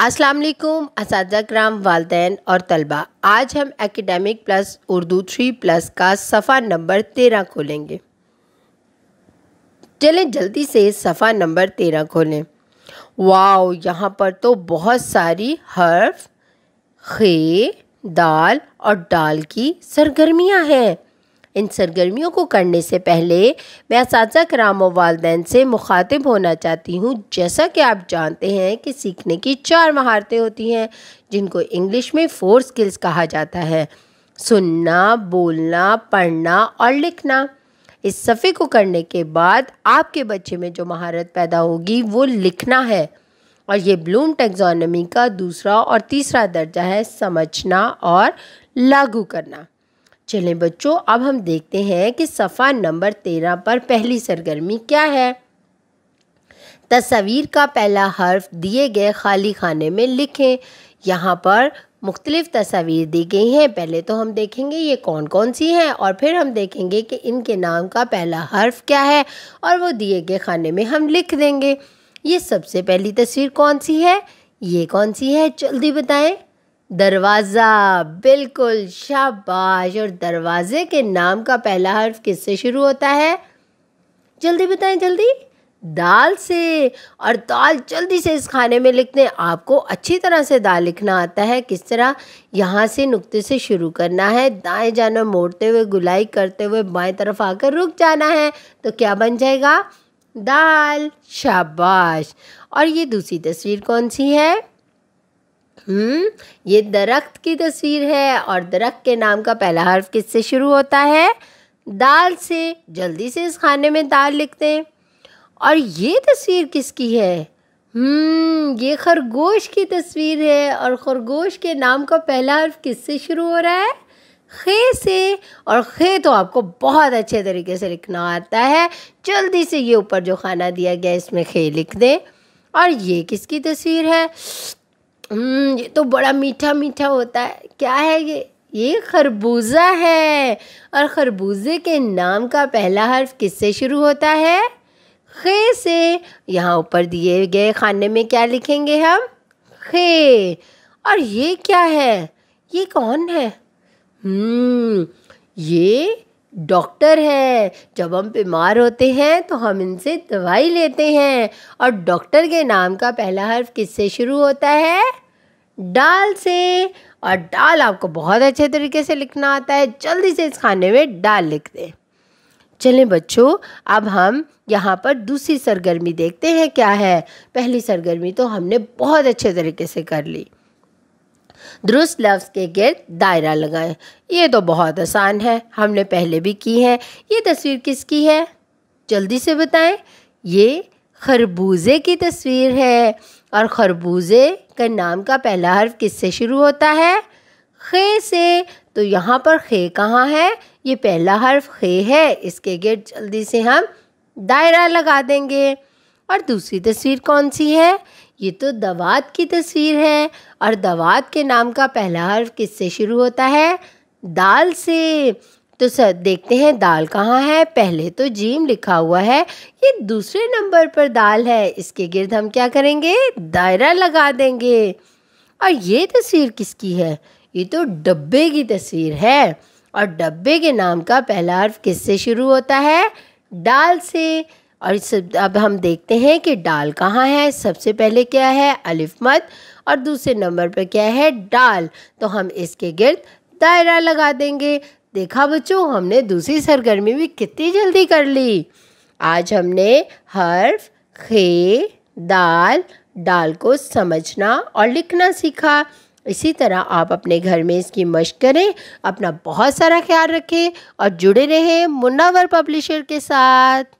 अस्सलाम वालेकुम ग्राम वालदेन और तलबा आज हम academic plus Urdu three plus का सफ़ा नंबर तेरह खोलेंगे चलें जल्दी से सफ़ा नंबर तेरह खोलें वाओ यहाँ पर तो बहुत सारी हर्फ खे दाल और डाल की सरगर्मियाँ हैं इन सरगर्मियों को करने से पहले मैं इस कराम वालदेन से मुखातिब होना चाहती हूँ जैसा कि आप जानते हैं कि सीखने की चार महारतें होती हैं जिनको इंग्लिश में फोर स्किल्स कहा जाता है सुनना बोलना पढ़ना और लिखना इस सफ़े को करने के बाद आपके बच्चे में जो महारत पैदा होगी वो लिखना है और ये ब्लूम टेक्जोनमी का दूसरा और तीसरा दर्जा है समझना और लागू करना चलें बच्चों अब हम देखते हैं कि सफ़ा नंबर तेरह पर पहली सरगर्मी क्या है तस्वीर का पहला हर्फ दिए गए खाली खाने में लिखें यहाँ पर मुख्तलिफ़ तस्वीर दी गई हैं पहले तो हम देखेंगे ये कौन कौन सी हैं और फिर हम देखेंगे कि इनके नाम का पहला हर्फ क्या है और वो दिए गए खाने में हम लिख देंगे ये सबसे पहली तस्वीर कौन सी है ये कौन सी है जल्दी बताएं दरवाज़ा बिल्कुल शाबाश और दरवाज़े के नाम का पहला हर्फ किससे शुरू होता है जल्दी बताएं जल्दी दाल से और दाल जल्दी से इस खाने में लिखते हैं आपको अच्छी तरह से दाल लिखना आता है किस तरह यहाँ से नुक्ते से शुरू करना है दाएं जाना मोड़ते हुए गुलाई करते हुए बाएं तरफ आकर रुक जाना है तो क्या बन जाएगा दाल शाबाश और ये दूसरी तस्वीर कौन सी है हम्म ये दरख्त की तस्वीर है और दरख्त के नाम का पहला हर्फ किससे शुरू होता है दाल से जल्दी से इस खाने में दाल लिखते हैं और ये तस्वीर किसकी है हम्म ये खरगोश की तस्वीर है और खरगोश के नाम का पहला हर्फ किससे शुरू हो रहा है खे से और खे तो आपको बहुत अच्छे तरीके से लिखना आता है जल्दी से ये ऊपर जो खाना दिया गया इसमें खे लिख दें और ये किसकी तस्वीर है हम्म, ये तो बड़ा मीठा मीठा होता है क्या है ये ये खरबूजा है और खरबूजे के नाम का पहला हर्फ किससे शुरू होता है खे से यहाँ ऊपर दिए गए खाने में क्या लिखेंगे हम खे और ये क्या है ये कौन है हम्म ये डॉक्टर हैं जब हम बीमार होते हैं तो हम इनसे दवाई लेते हैं और डॉक्टर के नाम का पहला हर्फ किससे शुरू होता है डाल से और डाल आपको बहुत अच्छे तरीके से लिखना आता है जल्दी से इस खाने में डाल लिख दें चलें बच्चों अब हम यहाँ पर दूसरी सरगर्मी देखते हैं क्या है पहली सरगर्मी तो हमने बहुत अच्छे तरीके से कर ली दुरुस्त लफ्ज़ के गिर्द दायरा लगाएं ये तो बहुत आसान है हमने पहले भी की है ये तस्वीर किसकी है जल्दी से बताएं ये खरबूजे की तस्वीर है और खरबूजे का नाम का पहला हर्फ किससे शुरू होता है खे से तो यहाँ पर खे कहाँ है ये पहला हर्फ खे है इसके गिर्द जल्दी से हम दायरा लगा देंगे और दूसरी तस्वीर कौन सी है ये तो दवात की तस्वीर है और दवात के नाम का पहला हर्फ किससे शुरू होता है दाल से तो सर देखते हैं दाल कहाँ है पहले तो जीम लिखा हुआ है ये दूसरे नंबर पर दाल है इसके गिर्द हम क्या करेंगे दायरा लगा देंगे और ये तस्वीर किसकी है ये तो डब्बे की तस्वीर है और डब्बे के नाम का पहला हर्फ किससे शुरू होता है डाल से और इस अब हम देखते हैं कि डाल कहाँ है सबसे पहले क्या है अलिफ मत और दूसरे नंबर पर क्या है डाल तो हम इसके गिर्द दायरा लगा देंगे देखा बच्चों हमने दूसरी सरगर्मी भी कितनी जल्दी कर ली आज हमने हर्फ खे दाल डाल को समझना और लिखना सीखा इसी तरह आप अपने घर में इसकी मश्क करें अपना बहुत सारा ख्याल रखें और जुड़े रहें मुन्नावर पब्लिशर के साथ